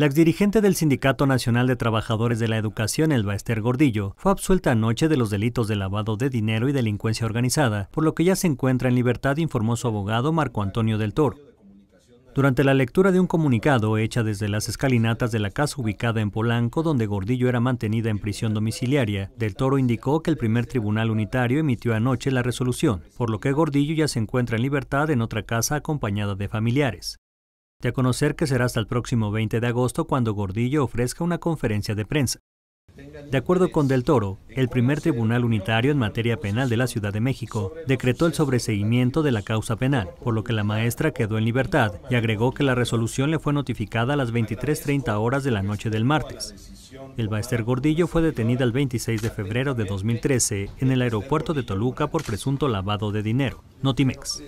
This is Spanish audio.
La exdirigente del Sindicato Nacional de Trabajadores de la Educación, Elba Ester Gordillo, fue absuelta anoche de los delitos de lavado de dinero y delincuencia organizada, por lo que ya se encuentra en libertad, informó su abogado Marco Antonio del Toro. Durante la lectura de un comunicado hecha desde las escalinatas de la casa ubicada en Polanco, donde Gordillo era mantenida en prisión domiciliaria, Del Toro indicó que el primer tribunal unitario emitió anoche la resolución, por lo que Gordillo ya se encuentra en libertad en otra casa acompañada de familiares de a conocer que será hasta el próximo 20 de agosto cuando Gordillo ofrezca una conferencia de prensa. De acuerdo con Del Toro, el primer tribunal unitario en materia penal de la Ciudad de México decretó el sobreseimiento de la causa penal, por lo que la maestra quedó en libertad y agregó que la resolución le fue notificada a las 23.30 horas de la noche del martes. El maestro Gordillo fue detenido el 26 de febrero de 2013 en el aeropuerto de Toluca por presunto lavado de dinero. Notimex.